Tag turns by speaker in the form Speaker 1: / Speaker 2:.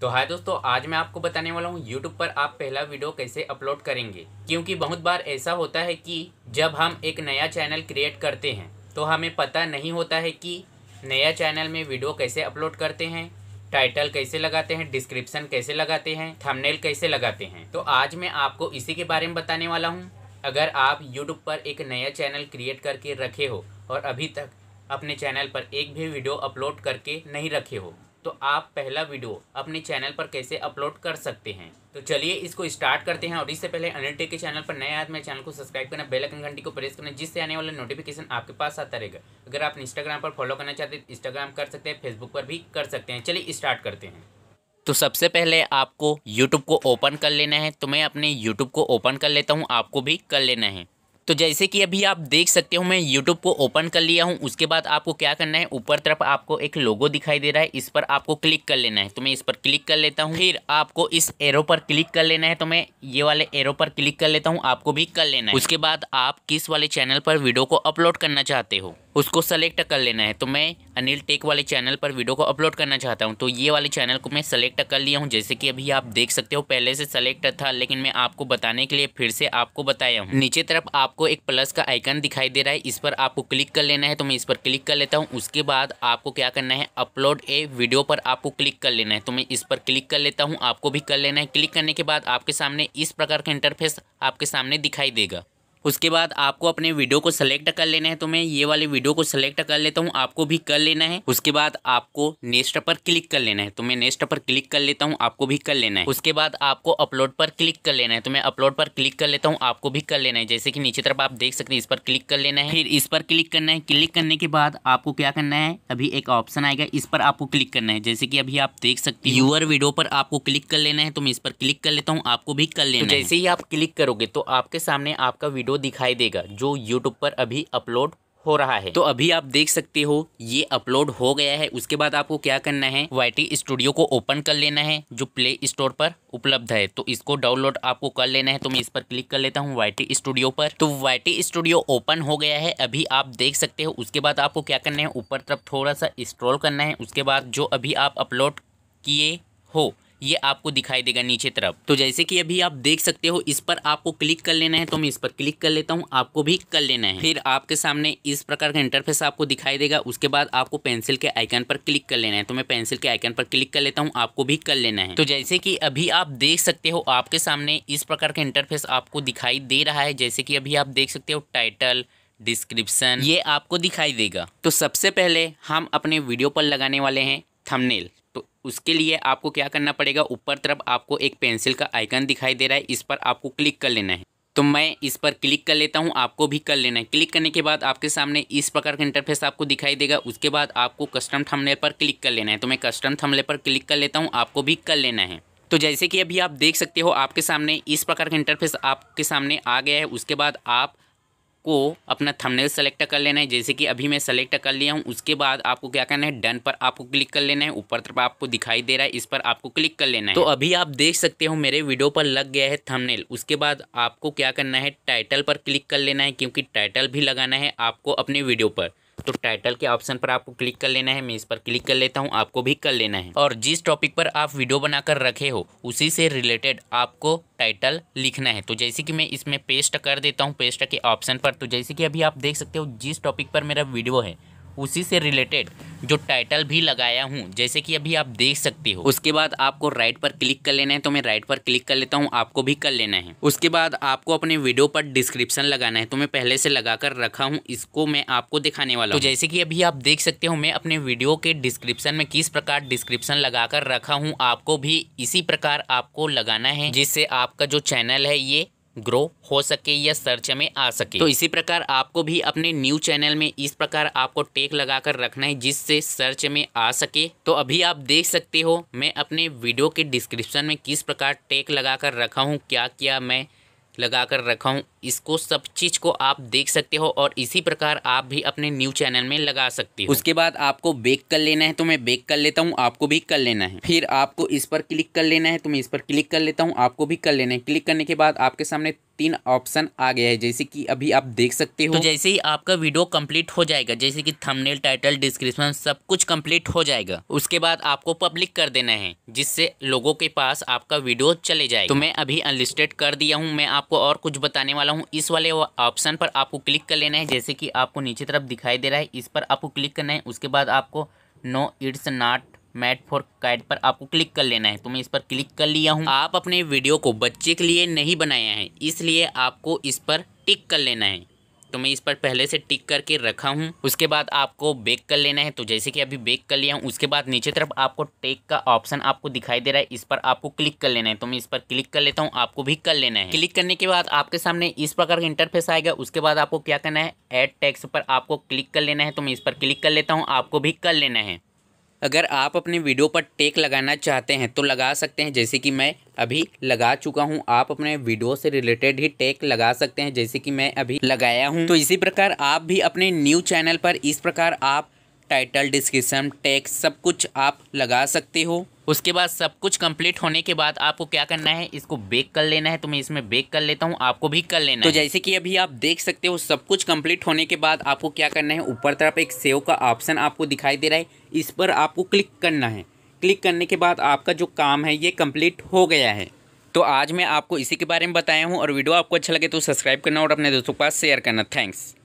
Speaker 1: तो हाय दोस्तों आज मैं आपको बताने वाला हूँ YouTube पर आप पहला वीडियो कैसे अपलोड करेंगे क्योंकि बहुत बार ऐसा होता है कि जब हम एक नया चैनल क्रिएट करते हैं तो हमें पता नहीं होता है कि नया चैनल में वीडियो कैसे अपलोड करते हैं टाइटल कैसे लगाते हैं डिस्क्रिप्शन कैसे लगाते हैं थमनेल कैसे लगाते हैं तो आज मैं आपको इसी के बारे में बताने वाला हूँ अगर आप यूट्यूब पर एक नया चैनल क्रिएट करके रखे हो और अभी तक अपने चैनल पर एक भी वीडियो अपलोड करके नहीं रखे हो तो आप पहला वीडियो अपने चैनल पर कैसे अपलोड कर सकते हैं तो चलिए इसको स्टार्ट करते हैं और इससे पहले अनिलटेक के चैनल पर नए आए तो मेरे चैनल को सब्सक्राइब करना बेल आइकन घंटी को प्रेस करना जिससे आने वाला नोटिफिकेशन आपके पास आता रहेगा अगर आप इंस्टाग्राम पर फॉलो करना चाहते हैं इंस्टाग्राम तो कर सकते हैं फेसबुक पर भी कर सकते हैं चलिए स्टार्ट करते हैं तो सबसे पहले आपको यूट्यूब को ओपन कर लेना है तो मैं अपने यूट्यूब को ओपन कर लेता हूँ आपको भी कर लेना है तो जैसे कि अभी आप देख सकते हो मैं यूट्यूब को ओपन कर लिया हूँ उसके बाद आपको क्या करना है ऊपर तरफ आपको एक लोगो दिखाई दे रहा है इस पर आपको क्लिक कर लेना है तो मैं इस पर क्लिक कर लेता हूँ फिर आपको इस एरो पर क्लिक कर लेना है तो मैं ये वाले एरो पर क्लिक कर लेता हूँ आपको भी कर लेना है उसके बाद आप किस वाले चैनल पर वीडियो को अपलोड करना चाहते हो उसको सेलेक्ट कर लेना है तो मैं अनिल टेक वाले चैनल पर वीडियो को अपलोड करना चाहता हूँ तो ये वाले चैनल को मैं सेलेक्ट कर लिया हूँ जैसे कि अभी आप देख सकते हो पहले से सेलेक्ट था लेकिन मैं आपको बताने के लिए फिर से आपको बताया हूँ नीचे तरफ आपको एक प्लस का आइकन दिखाई दे रहा है इस पर आपको क्लिक कर लेना है तो मैं इस पर क्लिक कर लेता हूँ उसके बाद आपको क्या करना है अपलोड ए वीडियो पर आपको क्लिक कर लेना है तो मैं इस पर क्लिक कर लेता हूँ आपको भी कर लेना है क्लिक करने के बाद आपके सामने इस प्रकार का इंटरफेस आपके सामने दिखाई देगा उसके बाद आपको अपने वीडियो को सेलेक्ट कर लेना है तो मैं ये वाले वीडियो को सेलेक्ट कर लेता हूँ आपको भी कर लेना है उसके बाद आपको नेक्स्ट पर क्लिक कर लेना है तो मैं नेक्स्ट पर क्लिक कर लेता हूँ आपको भी कर लेना है उसके बाद आपको अपलोड पर क्लिक कर लेना है तो मैं अपलोड पर क्लिक कर लेता हूँ आपको भी कर लेना है जैसे कि नीचे तरफ आप देख सकते हैं इस पर क्लिक कर लेना है फिर इस पर क्लिक करना है क्लिक करने के बाद आपको क्या करना है अभी एक ऑप्शन आएगा इस पर आपको क्लिक करना है जैसे कि अभी आप देख सकते हैं यूअर वीडियो पर आपको क्लिक कर लेना है तो मैं इस पर क्लिक कर लेता हूँ आपको भी कर लेना तो है जैसे ही आप क्लिक करोगे तो आपके सामने आपका वीडियो दिखाई देगा जो यूट्यूब पर अभी अपलोड हो रहा है तो अभी आप देख सकते हो ये अपलोड हो गया है उसके बाद आपको क्या करना है वाई स्टूडियो को ओपन कर लेना है जो प्ले स्टोर पर उपलब्ध है तो इसको डाउनलोड आपको कर लेना है तो मैं इस पर क्लिक कर लेता हूँ वाई स्टूडियो पर तो वाई स्टूडियो ओपन हो गया है अभी आप देख सकते हो उसके बाद आपको क्या करना है ऊपर तरफ थोड़ा सा स्क्रॉल करना है उसके बाद जो अभी आप अपलोड किए हो ये आपको दिखाई देगा नीचे तरफ तो जैसे कि अभी आप देख सकते हो इस पर आपको क्लिक कर लेना है तो मैं इस पर क्लिक कर लेता हूँ आपको भी कर लेना है फिर आपके सामने इस प्रकार का इंटरफेस आपको दिखाई देगा उसके बाद आपको पेंसिल के आइकन पर क्लिक कर लेना है तो मैं पेंसिल के आइकन पर क्लिक कर लेता हूँ आपको भी कर लेना है तो जैसे की अभी आप देख सकते हो आपके सामने इस प्रकार का इंटरफेस आपको दिखाई दे रहा है जैसे की अभी आप देख सकते हो टाइटल डिस्क्रिप्शन ये आपको दिखाई देगा तो सबसे पहले हम अपने वीडियो पर लगाने वाले हैं थंबनेल उसके लिए आपको क्या करना पड़ेगा ऊपर तरफ आपको एक पेंसिल का आइकन दिखाई दे रहा है इस पर आपको क्लिक कर लेना है तो मैं इस पर क्लिक कर लेता हूं आपको भी कर लेना है क्लिक करने के बाद आपके सामने इस प्रकार का इंटरफेस आपको दिखाई देगा उसके बाद आपको कस्टम थमले पर क्लिक कर लेना है तो मैं कस्टम थमले पर क्लिक कर लेता हूँ आपको भी कर लेना है तो जैसे कि अभी आप देख सकते हो आपके सामने इस प्रकार का इंटरफेस आपके सामने आ गया है उसके बाद आप आपको अपना थंबनेल सेलेक्ट कर लेना है जैसे कि अभी मैं सेलेक्ट कर लिया हूँ उसके बाद आपको क्या करना है डन पर आपको क्लिक कर लेना है ऊपर तरफ आपको दिखाई दे रहा है इस पर आपको क्लिक कर लेना है तो अभी आप देख सकते हो मेरे वीडियो पर लग गया है थमनेल उसके बाद आपको क्या करना है टाइटल पर क्लिक कर लेना है क्योंकि टाइटल भी लगाना है आपको अपने वीडियो पर तो टाइटल के ऑप्शन पर आपको क्लिक कर लेना है मैं इस पर क्लिक कर लेता हूँ आपको भी कर लेना है और जिस टॉपिक पर आप वीडियो बनाकर रखे हो उसी से रिलेटेड आपको टाइटल लिखना है तो जैसे कि मैं इसमें पेस्ट कर देता हूँ पेस्ट के ऑप्शन पर तो जैसे कि अभी आप देख सकते हो जिस टॉपिक पर मेरा वीडियो है उसी से रिलेटेड जो टाइटल भी लगाया हूँ जैसे कि अभी आप देख सकते हो उसके बाद आपको राइट पर क्लिक कर लेना है तो मैं राइट पर क्लिक कर लेता हूँ आपको भी कर लेना है उसके बाद आपको अपने वीडियो पर डिस्क्रिप्शन लगाना है तो मैं पहले से लगा कर रखा हूँ इसको मैं आपको दिखाने वाला तो जैसे कि अभी आप देख सकते हो मैं अपने वीडियो के डिस्क्रिप्शन में किस प्रकार डिस्क्रिप्शन लगा कर रखा हूँ आपको भी इसी प्रकार आपको लगाना है जिससे आपका जो चैनल है ये ग्रो हो सके या सर्च में आ सके तो इसी प्रकार आपको भी अपने न्यू चैनल में इस प्रकार आपको टेक लगाकर रखना है जिससे सर्च में आ सके तो अभी आप देख सकते हो मैं अपने वीडियो के डिस्क्रिप्शन में किस प्रकार टेक लगाकर रखा हूँ क्या क्या मैं लगाकर रखा हूँ इसको सब चीज़ को आप देख सकते हो और इसी प्रकार आप भी अपने न्यू चैनल में लगा सकते हो उसके बाद आपको बेक कर लेना है तो मैं बेक कर लेता हूँ आपको भी कर लेना है फिर आपको इस पर क्लिक कर लेना है तो मैं इस पर क्लिक कर लेता हूँ आपको भी कर लेना है क्लिक करने के बाद आपके सामने तीन ऑप्शन आ गया है जैसे कि अभी आप देख सकते हो तो जैसे ही आपका वीडियो कंप्लीट हो जाएगा जैसे कि थंबनेल टाइटल डिस्क्रिप्शन सब कुछ कंप्लीट हो जाएगा उसके बाद आपको पब्लिक कर देना है जिससे लोगों के पास आपका वीडियो चले जाए तो मैं अभी अनलिस्टेड कर दिया हूँ मैं आपको और कुछ बताने वाला हूँ हूँ इस वाले ऑप्शन पर आपको क्लिक कर लेना है जैसे कि आपको नीचे तरफ दिखाई दे रहा है इस पर आपको क्लिक करना है उसके बाद आपको no it's not mat for cat पर आपको क्लिक कर लेना है तो मैं इस पर क्लिक कर लिया हूँ आप अपने वीडियो को बच्चे के लिए नहीं बनाया है इसलिए आपको इस पर टिक कर लेना है तो मैं इस पर पहले से टिक करके रखा हूँ उसके बाद आपको बेक कर लेना है तो जैसे कि अभी बेक कर लिया हूँ उसके बाद नीचे तरफ आपको टेक का ऑप्शन आपको दिखाई दे रहा है इस पर आपको क्लिक कर लेना है तो मैं इस पर क्लिक कर लेता हूँ आपको भी कर लेना है क्लिक करने के बाद आपके सामने इस प्रकार का इंटरफेस आएगा उसके बाद आपको क्या करना है एड टैक्स पर आपको क्लिक कर लेना है तो मैं इस पर क्लिक कर लेता हूँ आपको भी कर लेना है अगर आप अपने वीडियो पर टेक लगाना चाहते हैं तो लगा सकते हैं जैसे कि मैं अभी लगा चुका हूं आप अपने वीडियो से रिलेटेड ही टेक लगा सकते हैं जैसे कि मैं अभी लगाया हूं तो इसी प्रकार आप भी अपने न्यू चैनल पर इस प्रकार आप टाइटल डिस्क्रिप्शन टेक सब कुछ आप लगा सकते हो उसके बाद सब कुछ कंप्लीट होने के बाद आपको क्या करना है इसको बेक कर लेना है तो मैं इसमें बेक कर लेता हूँ आपको भी कर लेना तो जैसे कि अभी आप देख सकते हो सब कुछ कंप्लीट होने के बाद आपको क्या करना है ऊपर तरफ एक सेव का ऑप्शन आपको दिखाई दे रहा है इस पर आपको क्लिक करना है क्लिक करने के बाद आपका जो काम है ये कम्प्लीट हो गया है तो आज मैं आपको इसी के बारे में बताया हूँ और वीडियो आपको अच्छा लगे तो सब्सक्राइब करना और अपने दोस्तों के पास शेयर करना थैंक्स